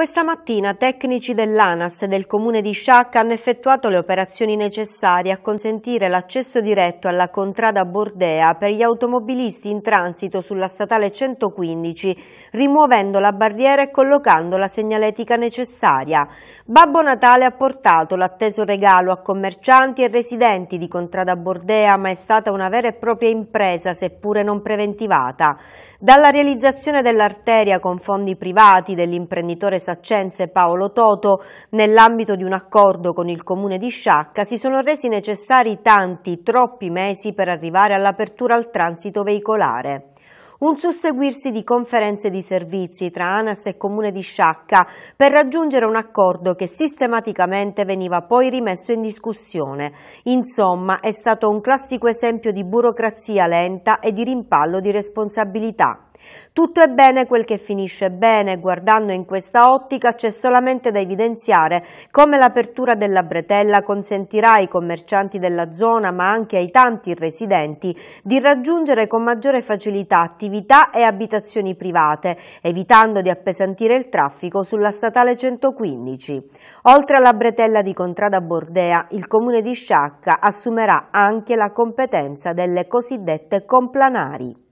Questa mattina tecnici dell'ANAS e del comune di Sciacca hanno effettuato le operazioni necessarie a consentire l'accesso diretto alla contrada Bordea per gli automobilisti in transito sulla statale 115, rimuovendo la barriera e collocando la segnaletica necessaria. Babbo Natale ha portato l'atteso regalo a commercianti e residenti di contrada Bordea, ma è stata una vera e propria impresa, seppure non preventivata. Dalla realizzazione dell'arteria con fondi privati dell'imprenditore Saccenze Paolo Toto, nell'ambito di un accordo con il comune di Sciacca, si sono resi necessari tanti, troppi mesi per arrivare all'apertura al transito veicolare un susseguirsi di conferenze di servizi tra ANAS e Comune di Sciacca per raggiungere un accordo che sistematicamente veniva poi rimesso in discussione. Insomma, è stato un classico esempio di burocrazia lenta e di rimpallo di responsabilità. Tutto è bene quel che finisce bene, guardando in questa ottica c'è solamente da evidenziare come l'apertura della bretella consentirà ai commercianti della zona, ma anche ai tanti residenti, di raggiungere con maggiore facilità attività e abitazioni private, evitando di appesantire il traffico sulla statale 115. Oltre alla bretella di Contrada Bordea, il comune di Sciacca assumerà anche la competenza delle cosiddette complanari.